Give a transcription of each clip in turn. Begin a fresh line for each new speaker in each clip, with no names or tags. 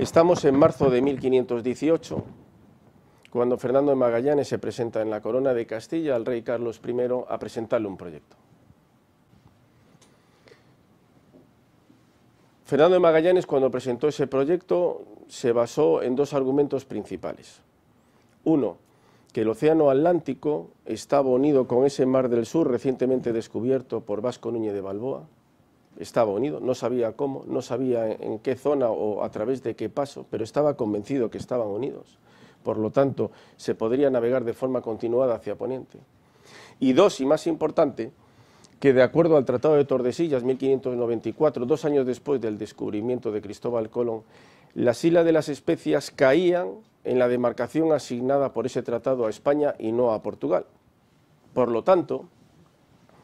Estamos en marzo de 1518, cuando Fernando de Magallanes se presenta en la corona de Castilla al rey Carlos I a presentarle un proyecto. Fernando de Magallanes, cuando presentó ese proyecto, se basó en dos argumentos principales. Uno, que el Océano Atlántico estaba unido con ese Mar del Sur recientemente descubierto por Vasco Núñez de Balboa, estaba unido, no sabía cómo, no sabía en qué zona o a través de qué paso, pero estaba convencido que estaban unidos. Por lo tanto, se podría navegar de forma continuada hacia Poniente. Y dos, y más importante, que de acuerdo al Tratado de Tordesillas 1594, dos años después del descubrimiento de Cristóbal Colón, las Islas de las Especias caían en la demarcación asignada por ese tratado a España y no a Portugal. Por lo tanto,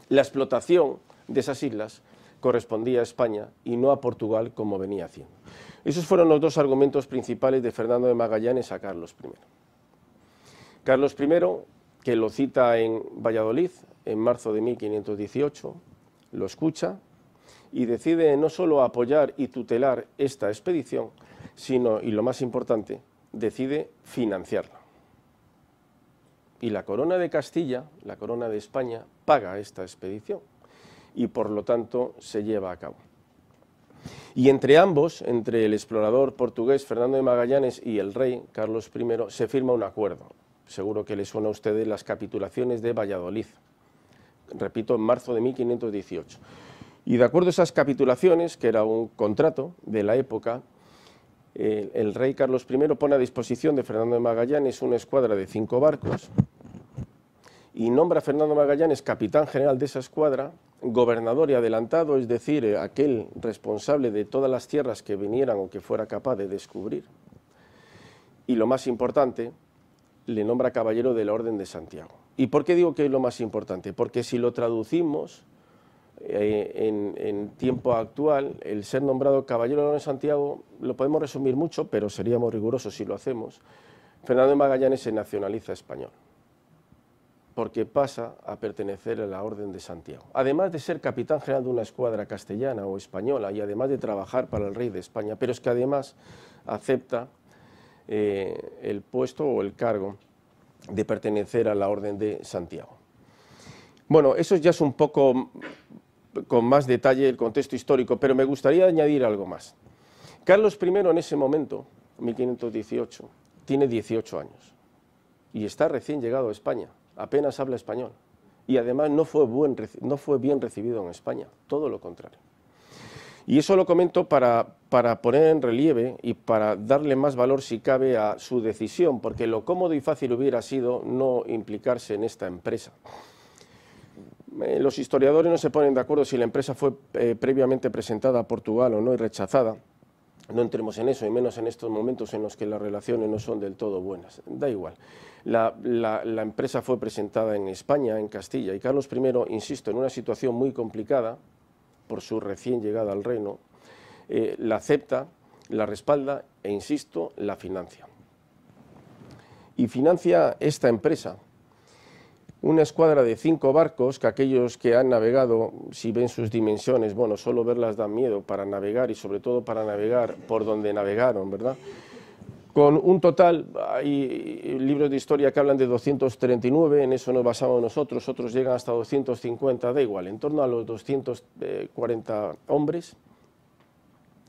la explotación de esas islas correspondía a España y no a Portugal como venía haciendo. Esos fueron los dos argumentos principales de Fernando de Magallanes a Carlos I. Carlos I, que lo cita en Valladolid en marzo de 1518, lo escucha y decide no solo apoyar y tutelar esta expedición, sino, y lo más importante, decide financiarla. Y la corona de Castilla, la corona de España, paga esta expedición y por lo tanto se lleva a cabo. Y entre ambos, entre el explorador portugués Fernando de Magallanes y el rey Carlos I, se firma un acuerdo. Seguro que les suena a ustedes las capitulaciones de Valladolid, repito, en marzo de 1518. Y de acuerdo a esas capitulaciones, que era un contrato de la época, el, rey Carlos I pone a disposición de Fernando de Magallanes una escuadra de cinco barcos y nombra a Fernando Magallanes capitán general de esa escuadra gobernador y adelantado, es decir, eh, aquel responsable de todas las tierras que vinieran o que fuera capaz de descubrir. Y lo más importante, le nombra caballero de la Orden de Santiago. ¿Y por qué digo que es lo más importante? Porque si lo traducimos eh, en, en, tiempo actual, el ser nombrado caballero de la Orden de Santiago lo podemos resumir mucho, pero seríamos rigurosos si lo hacemos. Fernando de Magallanes se nacionaliza español porque pasa a pertenecer a la Orden de Santiago. Además de ser capitán general de una escuadra castellana o española y además de trabajar para el rey de España, pero es que además acepta eh, el puesto o el cargo de pertenecer a la Orden de Santiago. Bueno, eso ya es un poco con más detalle el contexto histórico, pero me gustaría añadir algo más. Carlos I en ese momento, 1518, tiene 18 años y está recién llegado a España apenas habla español y además no fue, no fue bien recibido en España, todo lo contrario. Y eso lo comento para, poner en relieve y para darle más valor, si cabe, a su decisión, porque lo cómodo y fácil hubiera sido no implicarse en esta empresa. Eh, los historiadores no se ponen de acuerdo si la empresa fue eh, previamente presentada a Portugal o no y rechazada no entremos en eso, y menos en estos momentos en los que las relaciones no son del todo buenas. Da igual. La, empresa fue presentada en España, en Castilla, y Carlos I, insisto, en una situación muy complicada, por su recién llegada al reino, eh, la acepta, la respalda e, insisto, la financia. Y financia esta empresa una escuadra de cinco barcos, que aquellos que han navegado, si ven sus dimensiones, bueno, solo verlas da miedo para navegar y sobre todo para navegar por donde navegaron, ¿verdad? Con un total, hay libros de historia que hablan de 239, en eso nos basamos nosotros, otros llegan hasta 250, da igual, en torno a los 240 hombres,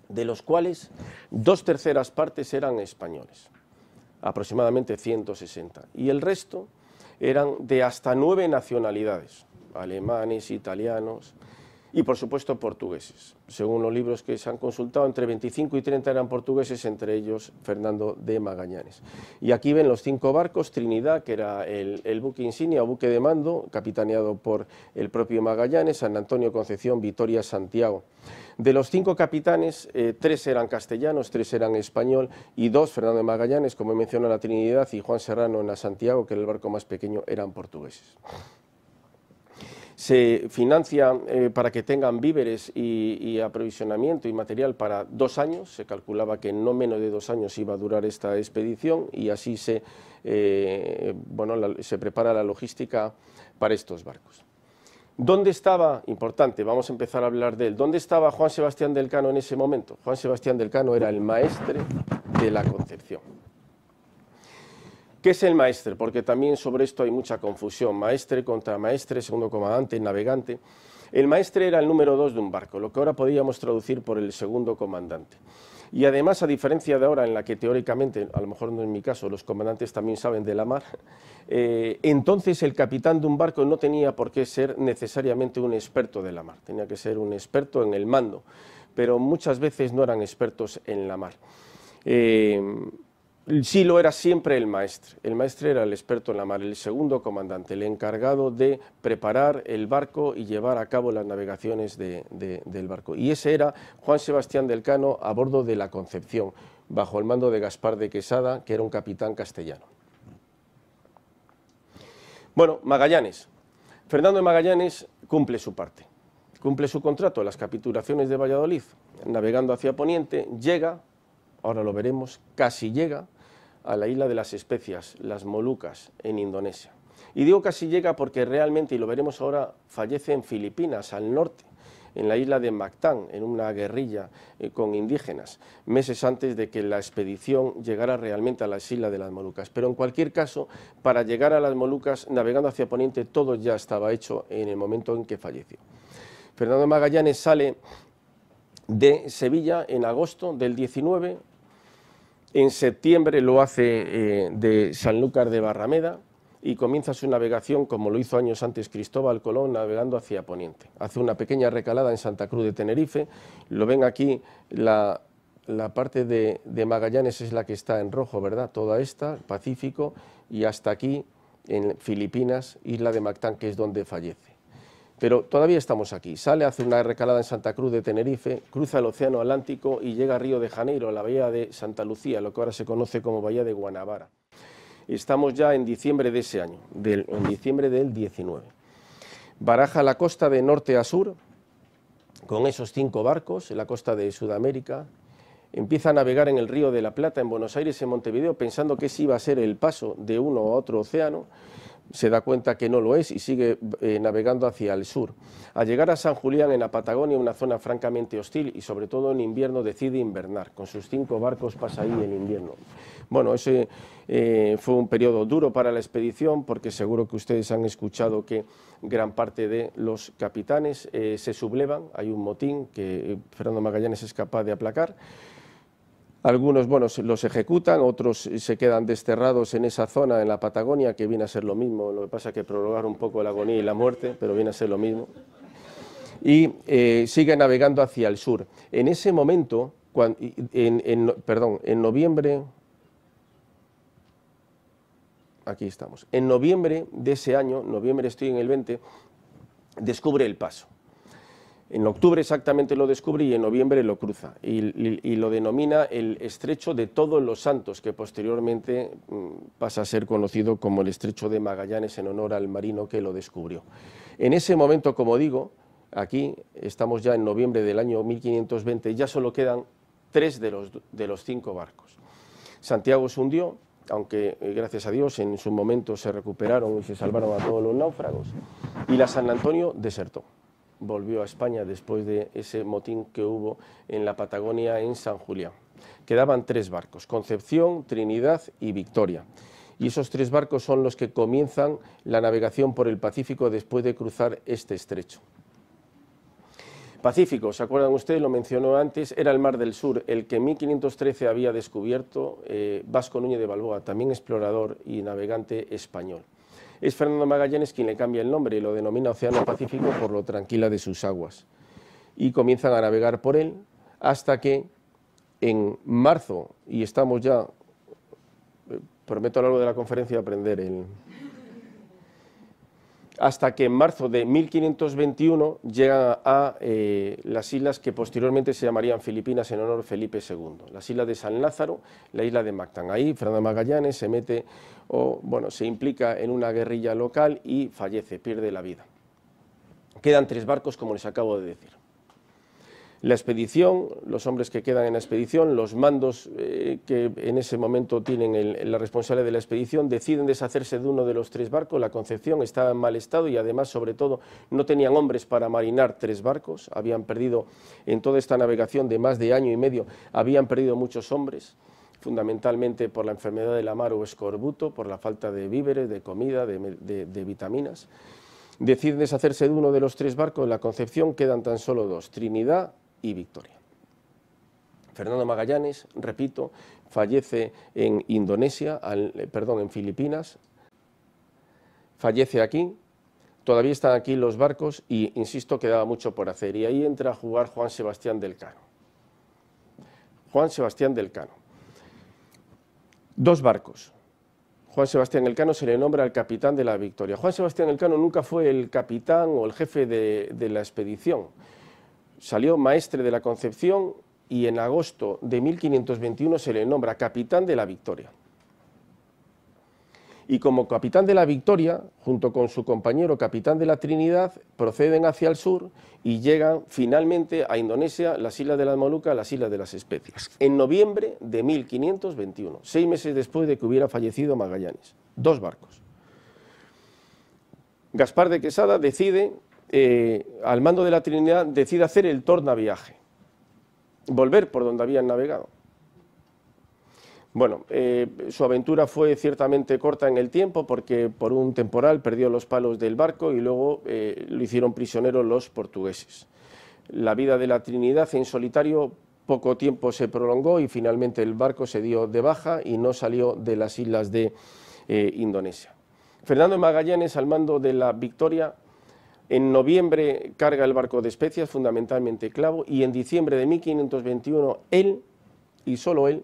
de los cuales dos terceras partes eran españoles, aproximadamente 160, y el resto eran de hasta nueve nacionalidades, alemanes, italianos, y por supuesto portugueses. Según los libros que se han consultado, entre 25 y 30 eran portugueses, entre ellos Fernando de Magallanes. Y aquí ven los cinco barcos, Trinidad, que era el, buque insignia o buque de mando, capitaneado por el propio Magallanes, San Antonio, Concepción, Vitoria, Santiago. De los cinco capitanes, eh, tres eran castellanos, tres eran español y dos, Fernando de Magallanes, como he mencionado, la Trinidad y Juan Serrano en la Santiago, que era el barco más pequeño, eran portugueses se financia eh, para que tengan víveres y, aprovisionamiento y material para dos años. Se calculaba que no menos de dos años iba a durar esta expedición y así se, eh, bueno, se prepara la logística para estos barcos. ¿Dónde estaba? Importante, vamos a empezar a hablar de él. ¿Dónde estaba Juan Sebastián del Cano en ese momento? Juan Sebastián del Cano era el maestre de la Concepción. ¿Qué es el maestre? Porque también sobre esto hay mucha confusión. Maestre contra maestre, segundo comandante, navegante. El maestre era el número dos de un barco, lo que ahora podíamos traducir por el segundo comandante. Y además, a diferencia de ahora, en la que teóricamente, a lo mejor no en mi caso, los comandantes también saben de la mar, eh, entonces el capitán de un barco no tenía por qué ser necesariamente un experto de la mar, tenía que ser un experto en el mando, pero muchas veces no eran expertos en la mar. Eh, Silo era siempre el maestro, El maestre era el experto en la mar, el segundo comandante, el encargado de preparar el barco y llevar a cabo las navegaciones del barco. Y ese era Juan Sebastián del Cano a bordo de la Concepción, bajo el mando de Gaspar de Quesada, que era un capitán castellano. Bueno, Magallanes. Fernando de Magallanes cumple su parte. Cumple su contrato, las capitulaciones de Valladolid, navegando hacia Poniente, llega, ahora lo veremos, casi llega, a la isla de las especias, las Molucas, en Indonesia. Y digo casi llega porque realmente, y lo veremos ahora, fallece en Filipinas, al norte, en la isla de Mactán, en una guerrilla eh, con indígenas, meses antes de que la expedición llegara realmente a las islas de las Molucas. Pero en cualquier caso, para llegar a las Molucas, navegando hacia Poniente, todo ya estaba hecho en el momento en que falleció. Fernando Magallanes sale de Sevilla en agosto del 19 en septiembre lo hace de eh, de Sanlúcar de Barrameda y comienza su navegación como lo hizo años antes Cristóbal Colón navegando hacia Poniente. Hace una pequeña recalada en Santa Cruz de Tenerife. Lo ven aquí, la, parte de, Magallanes es la que está en rojo, ¿verdad? Toda esta, Pacífico, y hasta aquí en Filipinas, isla de Mactán, que es donde fallece. Pero todavía estamos aquí. Sale, hace una recalada en Santa Cruz de Tenerife, cruza el Océano Atlántico y llega a Río de Janeiro, a la bahía de Santa Lucía, lo que ahora se conoce como bahía de Guanabara. Estamos ya en diciembre de ese año, en diciembre del 19. Baraja la costa de norte a sur con esos cinco barcos, en la costa de Sudamérica. Empieza a navegar en el río de la Plata, en Buenos Aires, en Montevideo, pensando que ese iba a ser el paso de uno a otro océano se da cuenta que no lo es y sigue eh, navegando hacia el sur. Al llegar a San Julián, en la Patagonia, una zona francamente hostil y sobre todo en invierno, decide invernar. Con sus cinco barcos pasa ahí el invierno. Bueno, ese eh, fue un periodo duro para la expedición porque seguro que ustedes han escuchado que gran parte de los capitanes eh, se sublevan, hay un motín que Fernando Magallanes es capaz de aplacar. Algunos, bueno, los ejecutan, otros se quedan desterrados en esa zona, en la Patagonia, que viene a ser lo mismo. Lo que pasa es que prolongar un poco la agonía y la muerte, pero viene a ser lo mismo. Y eh, sigue navegando hacia el sur. En ese momento, perdón, en noviembre, aquí estamos, en noviembre de ese año, noviembre estoy en el 20, descubre el paso. En octubre exactamente lo descubre y en noviembre lo cruza y, lo denomina el estrecho de todos los santos, que posteriormente mm, pasa a ser conocido como el estrecho de Magallanes en honor al marino que lo descubrió. En ese momento, como digo, aquí estamos ya en noviembre del año 1520, ya solo quedan tres de los, de los cinco barcos. Santiago se hundió, aunque eh, gracias a Dios en su momento se recuperaron y se salvaron a todos los náufragos, y la San Antonio desertó volvió a España después de ese motín que hubo en la Patagonia en San Julián. Quedaban tres barcos, Concepción, Trinidad y Victoria. Y esos tres barcos son los que comienzan la navegación por el Pacífico después de cruzar este estrecho. Pacífico, ¿se acuerdan ustedes? Lo mencionó antes, era el Mar del Sur, el que en 1513 había descubierto eh, Vasco Núñez de Balboa, también explorador y navegante español es Fernando Magallanes quien le cambia el nombre y lo denomina Océano Pacífico por lo tranquila de sus aguas. Y comienzan a navegar por él hasta que en marzo, y estamos ya, eh, prometo a lo largo de la conferencia aprender el, hasta que en marzo de 1521 llegan a, eh, las islas que posteriormente se llamarían Filipinas en honor a Felipe II, las islas de San Lázaro, la isla de Mactan. Ahí Fernando Magallanes se mete o bueno, se implica en una guerrilla local y fallece, pierde la vida. Quedan tres barcos, como les acabo de decir la expedición, los hombres que quedan en la expedición, los mandos eh, que en ese momento tienen la responsable de la expedición, deciden deshacerse de uno de los tres barcos, la Concepción estaba en mal estado y además, sobre todo, no tenían hombres para marinar tres barcos, habían perdido en toda esta navegación de más de año y medio, habían perdido muchos hombres fundamentalmente por la enfermedad del amar o escorbuto, por la falta de víveres, de comida, de, de vitaminas. Deciden deshacerse de uno de los tres barcos, la Concepción quedan tan solo dos, Trinidad y victoria. Fernando Magallanes, repito, fallece en Indonesia, eh, perdón, en Filipinas, fallece aquí, todavía están aquí los barcos y, insisto, quedaba mucho por hacer. Y ahí entra a jugar Juan Sebastián del Cano. Juan Sebastián del Cano. Dos barcos. Juan Sebastián Elcano se le nombra al capitán de la Victoria. Juan Sebastián Elcano nunca fue el capitán o el jefe de, de la expedición Salió maestre de la Concepción y en agosto de 1521 se le nombra capitán de la Victoria. Y como capitán de la Victoria, junto con su compañero capitán de la Trinidad, proceden hacia el sur y llegan finalmente a Indonesia, las Islas de las Molucas, las Islas de las Especias, en noviembre de 1521, seis meses después de que hubiera fallecido Magallanes. Dos barcos. Gaspar de Quesada decide eh, al mando de la Trinidad, decide hacer el tornaviaje, volver por donde habían navegado. Bueno, eh, su aventura fue ciertamente corta en el tiempo porque por un temporal perdió los palos del barco y luego eh, lo hicieron prisionero los portugueses. La vida de la Trinidad en solitario poco tiempo se prolongó y finalmente el barco se dio de baja y no salió de las islas de Indonesia. Fernando Magallanes, al mando de la Victoria, en noviembre carga el barco de especias, fundamentalmente clavo, y en diciembre de 1521 él, y solo él,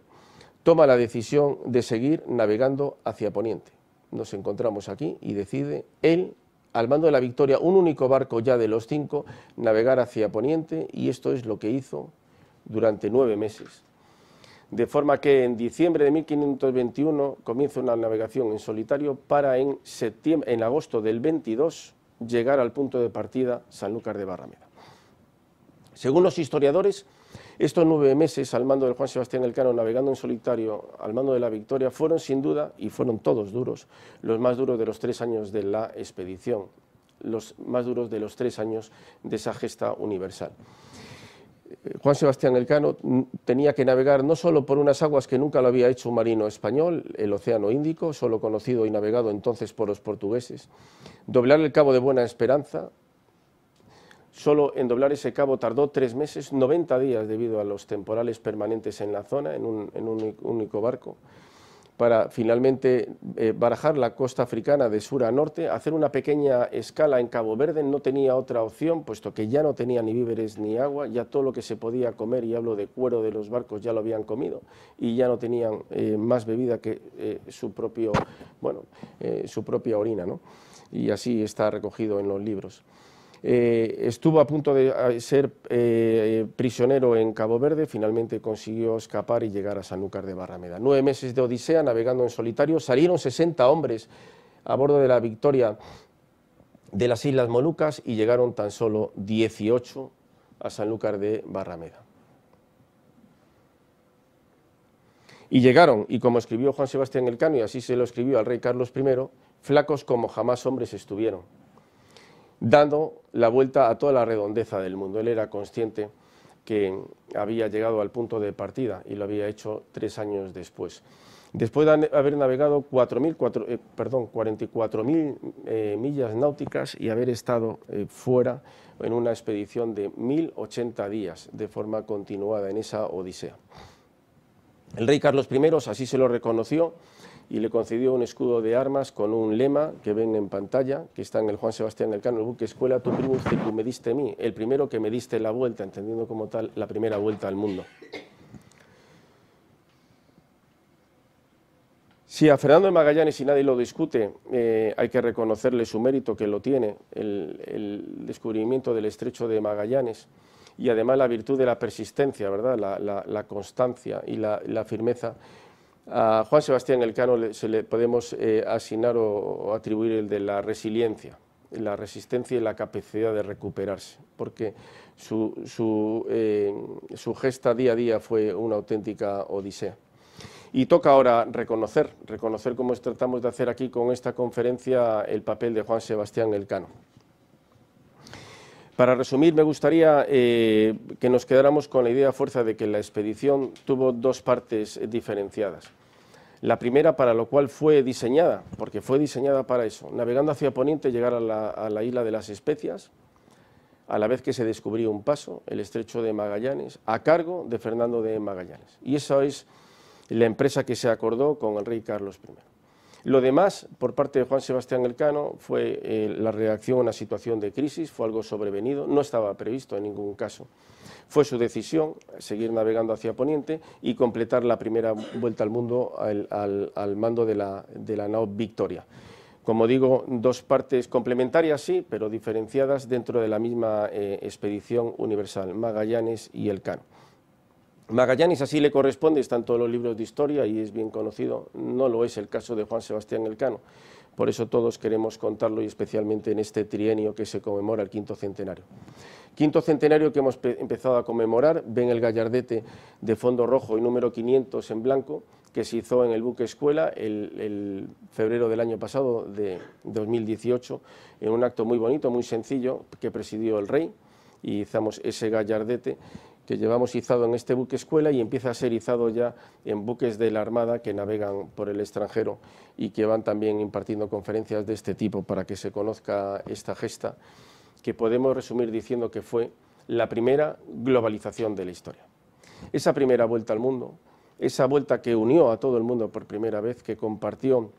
toma la decisión de seguir navegando hacia Poniente. Nos encontramos aquí y decide él, al mando de la Victoria, un único barco ya de los cinco, navegar hacia Poniente, y esto es lo que hizo durante nueve meses. De forma que en diciembre de 1521 comienza una navegación en solitario para en, en agosto del 22 llegar al punto de partida Sanlúcar de Barrameda. Según los historiadores, estos nueve meses al mando del Juan Sebastián Elcano, navegando en solitario al mando de la victoria, fueron sin duda, y fueron todos duros, los más duros de los tres años de la expedición, los más duros de los tres años de esa gesta universal. Juan Sebastián Elcano tenía que navegar no solo por unas aguas que nunca lo había hecho un marino español, el Océano Índico, solo conocido y navegado entonces por los portugueses, doblar el Cabo de Buena Esperanza, solo en doblar ese cabo tardó tres meses, 90 días debido a los temporales permanentes en la zona, en un único barco, para finalmente eh, barajar la costa africana de sur a norte, hacer una pequeña escala en Cabo Verde, no tenía otra opción, puesto que ya no tenía ni víveres ni agua, ya todo lo que se podía comer, y hablo de cuero de los barcos, ya lo habían comido, y ya no tenían eh, más bebida que eh, su, propio, bueno, su propia orina, ¿no? y así está recogido en los libros. Eh, estuvo a punto de eh, ser eh, prisionero en Cabo Verde, finalmente consiguió escapar y llegar a Sanúcar de Barrameda. Nueve meses de odisea navegando en solitario, salieron 60 hombres a bordo de la Victoria de las Islas Molucas y llegaron tan solo 18 a Sanlúcar de Barrameda. Y llegaron, y como escribió Juan Sebastián Elcano, y así se lo escribió al rey Carlos I, flacos como jamás hombres estuvieron dando la vuelta a toda la redondeza del mundo. Él era consciente que había llegado al punto de partida y lo había hecho tres años después. Después de haber navegado 44.000 eh, eh, millas náuticas y haber estado eh, fuera en una expedición de 1.080 días de forma continuada en esa odisea. El rey Carlos I así se lo reconoció y le concedió un escudo de armas con un lema que ven en pantalla, que está en el Juan Sebastián del Cano, el buque Escuela tu que tú me diste mí, el primero que me diste la vuelta, entendiendo como tal la primera vuelta al mundo. Si a Fernando de Magallanes, y nadie lo discute, eh, hay que reconocerle su mérito que lo tiene, el, descubrimiento del estrecho de Magallanes y además la virtud de la persistencia, ¿verdad? La, constancia y la, la firmeza a Juan Sebastián Elcano se le podemos eh, asignar o, atribuir el de la resiliencia, la resistencia y la capacidad de recuperarse, porque su, su eh, gesta día a día fue una auténtica odisea. Y toca ahora reconocer, reconocer como tratamos de hacer aquí con esta conferencia el papel de Juan Sebastián Elcano. Para resumir, me gustaría eh, que nos quedáramos con la idea fuerza de que la expedición tuvo dos partes eh, diferenciadas. La primera para lo cual fue diseñada, porque fue diseñada para eso, navegando hacia Poniente llegar a la, a la isla de las Especias, a la vez que se descubrió un paso, el estrecho de Magallanes, a cargo de Fernando de Magallanes. Y esa es la empresa que se acordó con el rey Carlos I. Lo demás, por parte de Juan Sebastián Elcano, fue eh, la reacción a una situación de crisis, fue algo sobrevenido, no estaba previsto en ningún caso. Fue su decisión seguir navegando hacia Poniente y completar la primera vuelta al mundo al, mando de la, nao Victoria como digo, dos partes complementarias, sí, pero diferenciadas dentro de la misma eh, expedición universal, Magallanes y Elcano. Magallanes así le corresponde, están todos los libros de historia y es bien conocido, no lo es el caso de Juan Sebastián Elcano. Por eso todos queremos contarlo y especialmente en este trienio que se conmemora el quinto centenario. Quinto centenario que hemos empezado a conmemorar, ven el gallardete de fondo rojo y número 500 en blanco, que se hizo en el buque escuela el, febrero del año pasado, de 2018, en un acto muy bonito, muy sencillo, que presidió el rey, y hicimos ese gallardete que llevamos izado en este buque escuela y empieza a ser izado ya en buques de la Armada que navegan por el extranjero y que van también impartiendo conferencias de este tipo para que se conozca esta gesta, que podemos resumir diciendo que fue la primera globalización de la historia. Esa primera vuelta al mundo, esa vuelta que unió a todo el mundo por primera vez, que compartió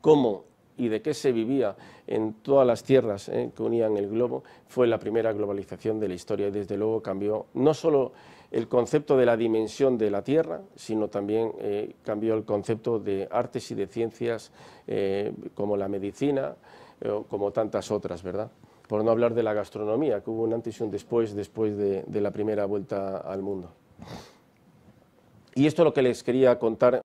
cómo y de qué se vivía en todas las tierras eh, que unían el globo, fue la primera globalización de la historia y desde luego cambió no solo el concepto de la dimensión de la Tierra, sino también eh, cambió el concepto de artes y de ciencias eh, como la medicina, como tantas otras, ¿verdad? Por no hablar de la gastronomía, que hubo un antes y un después después de, de la primera vuelta al mundo. Y esto es lo que les quería contar